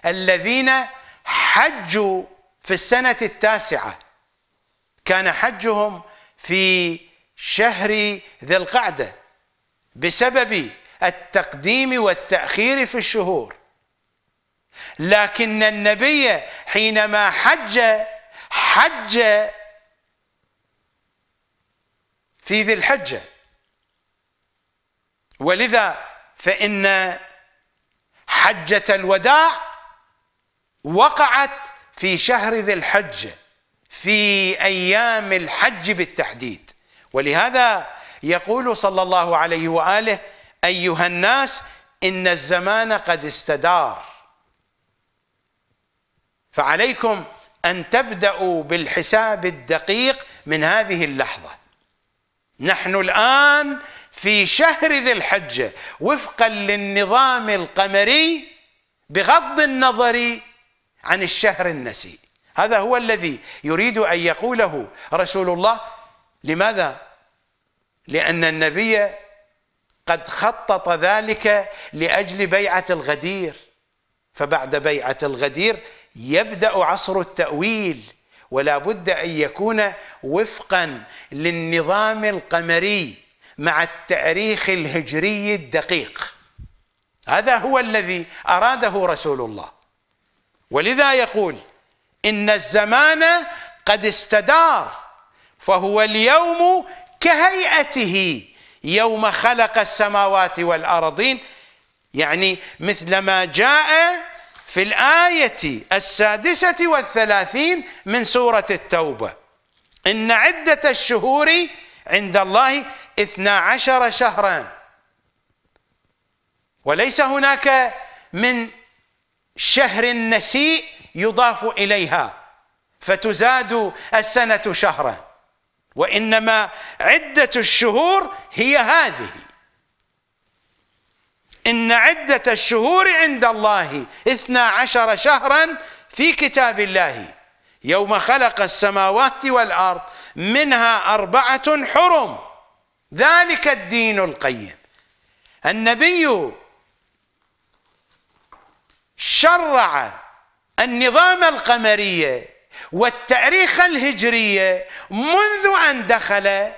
الذين حجوا في السنة التاسعة كان حجهم في شهر ذي القعدة بسبب التقديم والتأخير في الشهور لكن النبي حينما حج حج في ذي الحجه ولذا فان حجه الوداع وقعت في شهر ذي الحجه في ايام الحج بالتحديد ولهذا يقول صلى الله عليه واله ايها الناس ان الزمان قد استدار فعليكم ان تبداوا بالحساب الدقيق من هذه اللحظه نحن الان في شهر ذي الحجه وفقا للنظام القمري بغض النظر عن الشهر النسي هذا هو الذي يريد ان يقوله رسول الله لماذا لان النبي قد خطط ذلك لاجل بيعه الغدير فبعد بيعه الغدير يبدأ عصر التأويل ولا بد أن يكون وفقا للنظام القمري مع التاريخ الهجري الدقيق هذا هو الذي أراده رسول الله ولذا يقول إن الزمان قد استدار فهو اليوم كهيئته يوم خلق السماوات والأرضين يعني مثلما جاء في الآية السادسة والثلاثين من سورة التوبة إن عدة الشهور عند الله اثنا عشر شهرا وليس هناك من شهر نسيء يضاف إليها فتزاد السنة شهرا وإنما عدة الشهور هي هذه إن عدة الشهور عند الله اثنا عشر شهرا في كتاب الله يوم خلق السماوات والأرض منها أربعة حرم ذلك الدين القيم النبي شرع النظام القمرية والتاريخ الهجرية منذ أن دخل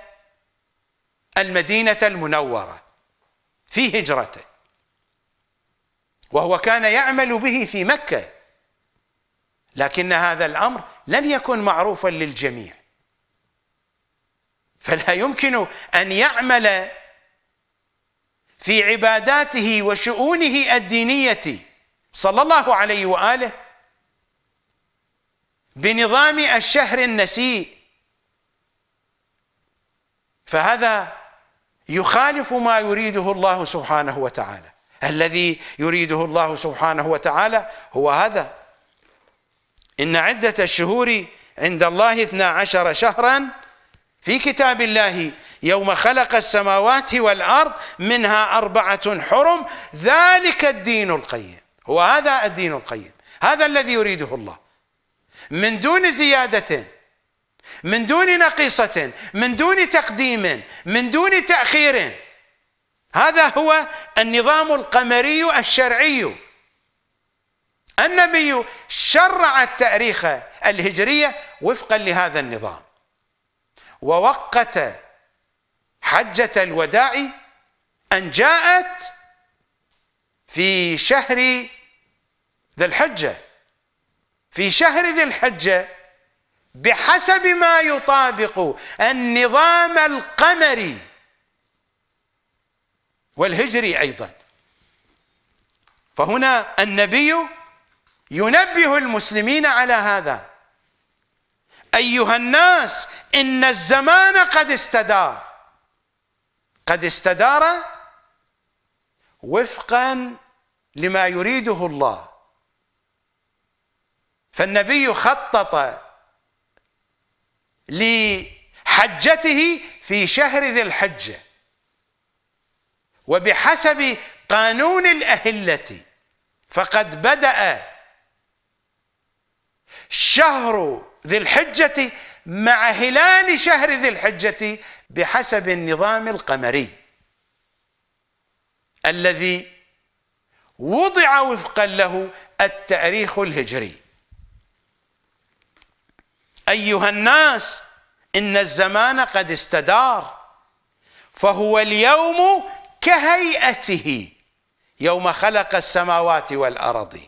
المدينة المنورة في هجرته وهو كان يعمل به في مكة لكن هذا الأمر لم يكن معروفا للجميع فلا يمكن أن يعمل في عباداته وشؤونه الدينية صلى الله عليه وآله بنظام الشهر النسيء فهذا يخالف ما يريده الله سبحانه وتعالى الذي يريده الله سبحانه وتعالى هو هذا إن عدة الشهور عند الله اثنا عشر شهرا في كتاب الله يوم خلق السماوات والأرض منها أربعة حرم ذلك الدين القيم هو هذا الدين القيم هذا الذي يريده الله من دون زيادة من دون نقيصة من دون تقديم من دون تأخير هذا هو النظام القمري الشرعي النبي شرع التاريخ الهجرية وفقا لهذا النظام ووقت حجة الوداع أن جاءت في شهر ذي الحجة في شهر ذي الحجة بحسب ما يطابق النظام القمري والهجري أيضا فهنا النبي ينبه المسلمين على هذا أيها الناس إن الزمان قد استدار قد استدار وفقا لما يريده الله فالنبي خطط لحجته في شهر ذي الحجه وبحسب قانون الأهلة فقد بدأ شهر ذي الحجة مع هلال شهر ذي الحجة بحسب النظام القمري الذي وضع وفقا له التاريخ الهجري ايها الناس ان الزمان قد استدار فهو اليوم كهيئته يوم خلق السماوات والأرض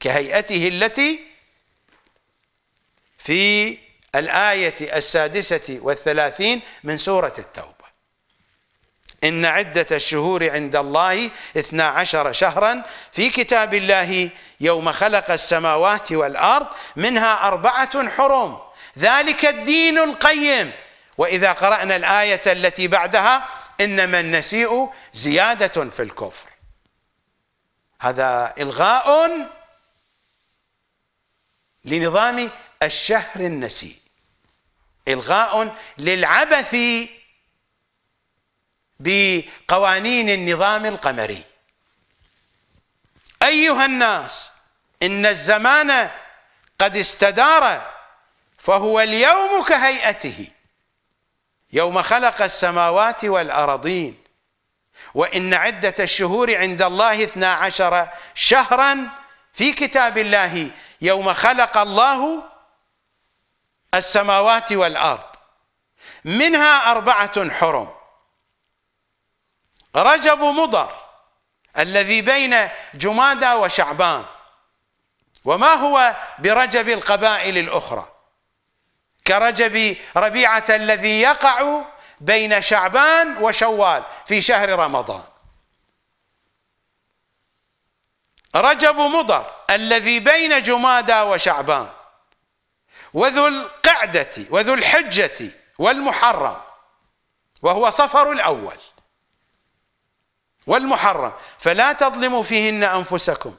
كهيئته التي في الآية السادسة والثلاثين من سورة التوبة إن عدة الشهور عند الله اثنا عشر شهرا في كتاب الله يوم خلق السماوات والأرض منها أربعة حرم ذلك الدين القيم وإذا قرأنا الآية التي بعدها إنما النسيء زيادة في الكفر هذا إلغاء لنظام الشهر النسيء إلغاء للعبث بقوانين النظام القمري أيها الناس إن الزمان قد استدار فهو اليوم كهيئته يوم خلق السماوات والأرضين وإن عدة الشهور عند الله اثنا عشر شهرا في كتاب الله يوم خلق الله السماوات والأرض منها أربعة حرم رجب مضر الذي بين جمادى وشعبان وما هو برجب القبائل الأخرى كرجب ربيعة الذي يقع بين شعبان وشوال في شهر رمضان رجب مضر الذي بين جمادى وشعبان وذو القعدة وذو الحجة والمحرم وهو صفر الأول والمحرم فلا تظلموا فيهن أنفسكم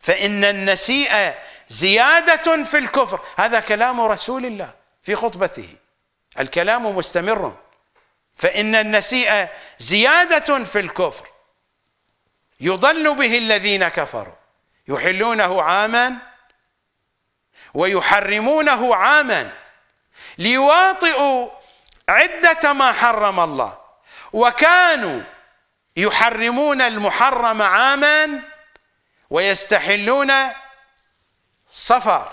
فإن النسيئة زيادة في الكفر هذا كلام رسول الله في خطبته الكلام مستمر فإن النسيئة زيادة في الكفر يضل به الذين كفروا يحلونه عاما ويحرمونه عاما ليواطئوا عدة ما حرم الله وكانوا يحرمون المحرم عاما ويستحلون صفر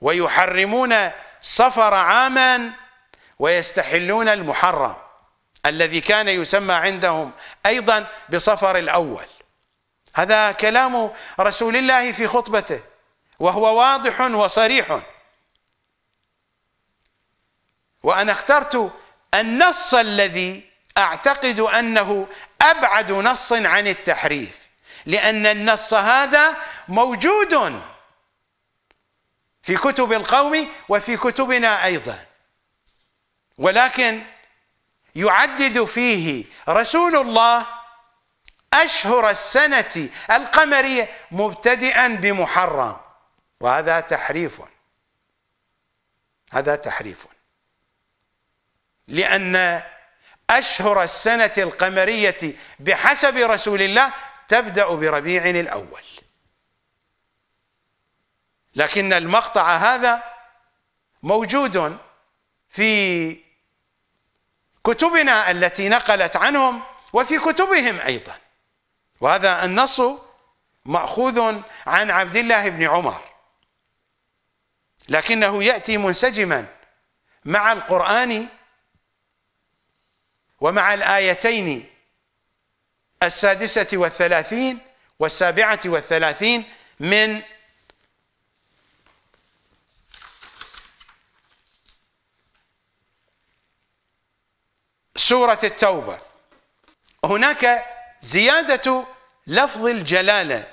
ويحرمون صفر عاما ويستحلون المحرم الذي كان يسمى عندهم أيضا بصفر الأول هذا كلام رسول الله في خطبته وهو واضح وصريح وأنا اخترت النص الذي أعتقد أنه أبعد نص عن التحريف لأن النص هذا موجود في كتب القوم وفي كتبنا ايضا ولكن يعدد فيه رسول الله اشهر السنه القمريه مبتدئا بمحرم وهذا تحريف هذا تحريف لان اشهر السنه القمريه بحسب رسول الله تبدا بربيع الاول لكن المقطع هذا موجود في كتبنا التي نقلت عنهم وفي كتبهم ايضا وهذا النص ماخوذ عن عبد الله بن عمر لكنه ياتي منسجما مع القران ومع الايتين السادسه والثلاثين والسابعه والثلاثين من سورة التوبة هناك زيادة لفظ الجلالة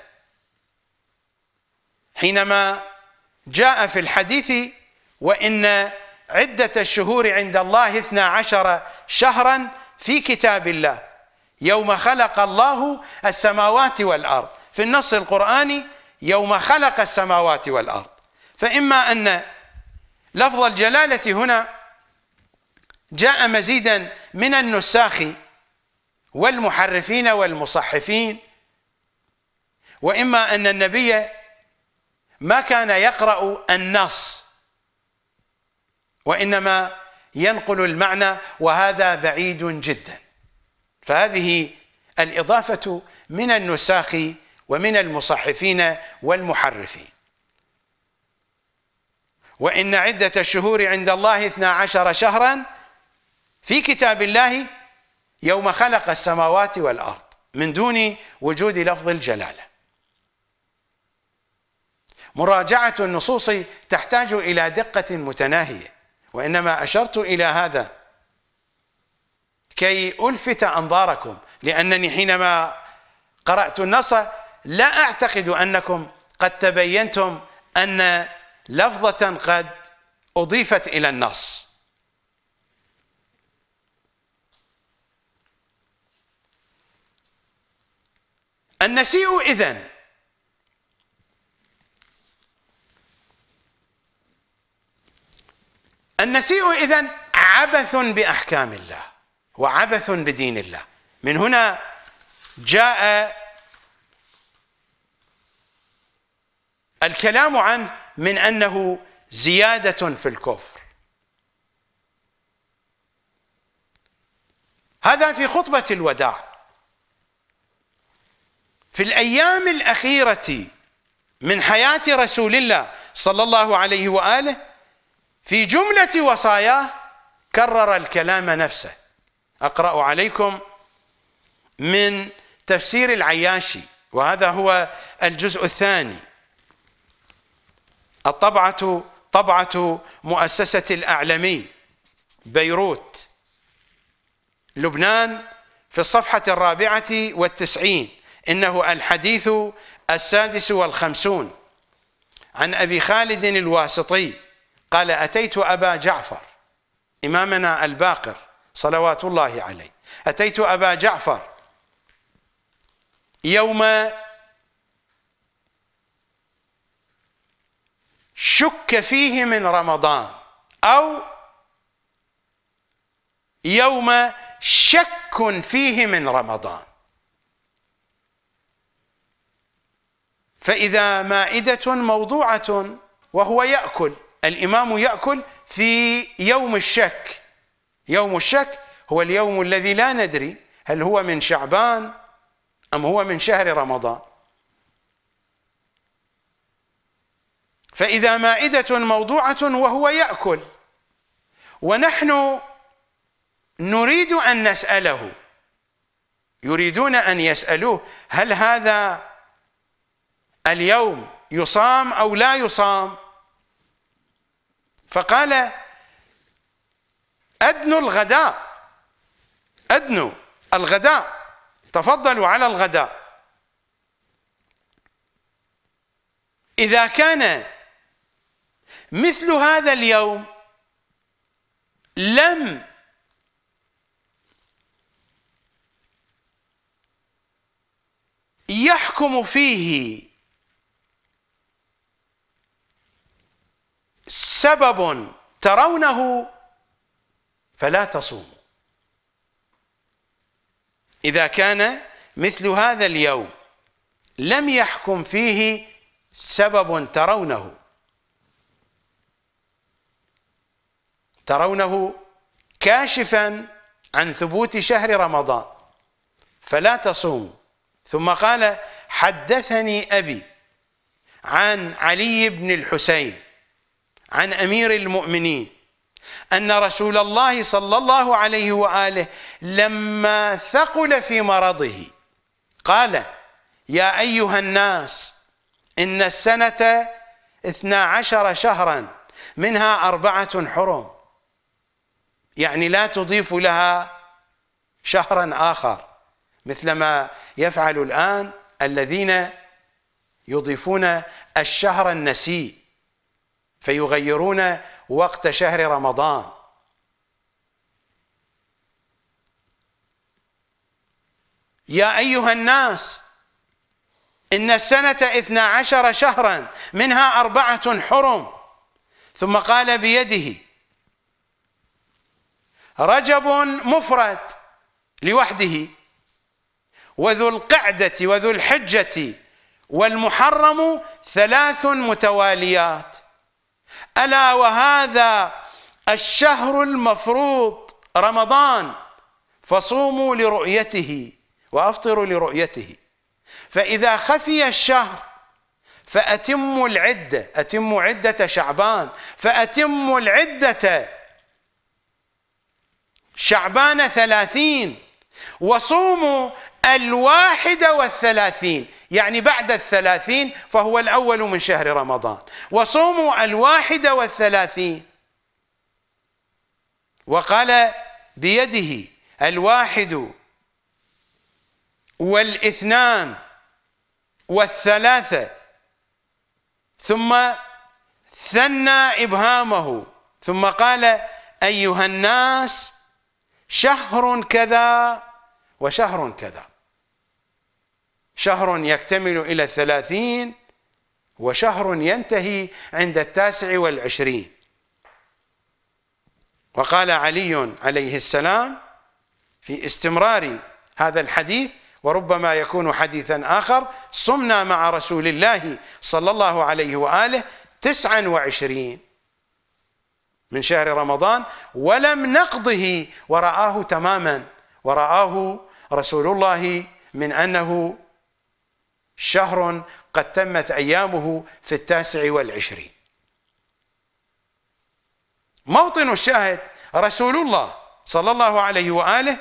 حينما جاء في الحديث وإن عدة الشهور عند الله اثنا عشر شهرا في كتاب الله يوم خلق الله السماوات والأرض في النص القرآني يوم خلق السماوات والأرض فإما أن لفظ الجلالة هنا جاء مزيدا من النساخ والمحرفين والمصحفين واما ان النبي ما كان يقرا النص وانما ينقل المعنى وهذا بعيد جدا فهذه الاضافه من النساخ ومن المصحفين والمحرفين وان عده الشهور عند الله اثنا عشر شهرا في كتاب الله يوم خلق السماوات والأرض من دون وجود لفظ الجلالة مراجعة النصوص تحتاج إلى دقة متناهية وإنما أشرت إلى هذا كي ألفت أنظاركم لأنني حينما قرأت النص لا أعتقد أنكم قد تبينتم أن لفظة قد أضيفت إلى النص النسيء إذن النسيء إذن عبث بأحكام الله وعبث بدين الله من هنا جاء الكلام عنه من أنه زيادة في الكفر هذا في خطبة الوداع في الايام الاخيره من حياه رسول الله صلى الله عليه واله في جمله وصاياه كرر الكلام نفسه اقرا عليكم من تفسير العياشي وهذا هو الجزء الثاني الطبعه طبعه مؤسسه الاعلمي بيروت لبنان في الصفحه الرابعه والتسعين إنه الحديث السادس والخمسون عن أبي خالد الواسطي قال أتيت أبا جعفر إمامنا الباقر صلوات الله عليه أتيت أبا جعفر يوم شك فيه من رمضان أو يوم شك فيه من رمضان فإذا مائدة موضوعة وهو يأكل الإمام يأكل في يوم الشك يوم الشك هو اليوم الذي لا ندري هل هو من شعبان أم هو من شهر رمضان فإذا مائدة موضوعة وهو يأكل ونحن نريد أن نسأله يريدون أن يسألوه هل هذا اليوم يصام او لا يصام فقال ادنوا الغداء ادنوا الغداء تفضلوا على الغداء اذا كان مثل هذا اليوم لم يحكم فيه سبب ترونه فلا تصوموا إذا كان مثل هذا اليوم لم يحكم فيه سبب ترونه ترونه كاشفا عن ثبوت شهر رمضان فلا تصوم ثم قال حدثني أبي عن علي بن الحسين عن امير المؤمنين ان رسول الله صلى الله عليه واله لما ثقل في مرضه قال يا ايها الناس ان السنه اثنا عشر شهرا منها اربعه حرم يعني لا تضيف لها شهرا اخر مثلما يفعل الان الذين يضيفون الشهر النسيء فيغيرون وقت شهر رمضان يا أيها الناس إن السنة اثنا عشر شهرا منها أربعة حرم ثم قال بيده رجب مفرد لوحده وذو القعدة وذو الحجة والمحرم ثلاث متواليات الا وهذا الشهر المفروض رمضان فصوموا لرؤيته وافطروا لرؤيته فاذا خفي الشهر فاتموا العده اتموا عده شعبان فاتموا العده شعبان ثلاثين وصوموا الواحدة والثلاثين يعني بعد الثلاثين فهو الأول من شهر رمضان وصوموا الواحدة والثلاثين وقال بيده الواحد والاثنان والثلاثة ثم ثنى إبهامه ثم قال أيها الناس شهر كذا وشهر كذا شهر يكتمل إلى الثلاثين وشهر ينتهي عند التاسع والعشرين وقال علي عليه السلام في استمرار هذا الحديث وربما يكون حديثا آخر صمنا مع رسول الله صلى الله عليه وآله تسعا وعشرين من شهر رمضان ولم نقضه ورآه تماما ورآه رسول الله من أنه شهر قد تمت أيامه في التاسع والعشرين موطن الشاهد رسول الله صلى الله عليه وآله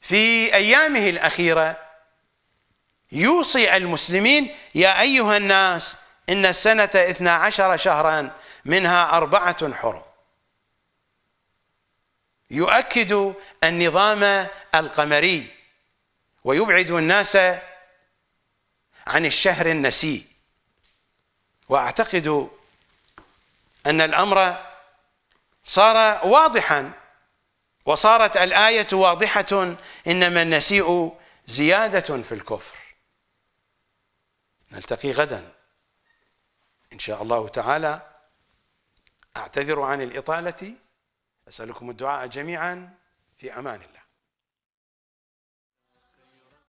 في أيامه الأخيرة يوصي المسلمين يا أيها الناس إن السنة إثنى عشر شهرا منها أربعة حرم يؤكد النظام القمري ويبعد الناس عن الشهر النسي واعتقد ان الامر صار واضحا وصارت الايه واضحه انما النسيء زياده في الكفر نلتقي غدا ان شاء الله تعالى اعتذر عن الاطاله اسالكم الدعاء جميعا في امان الله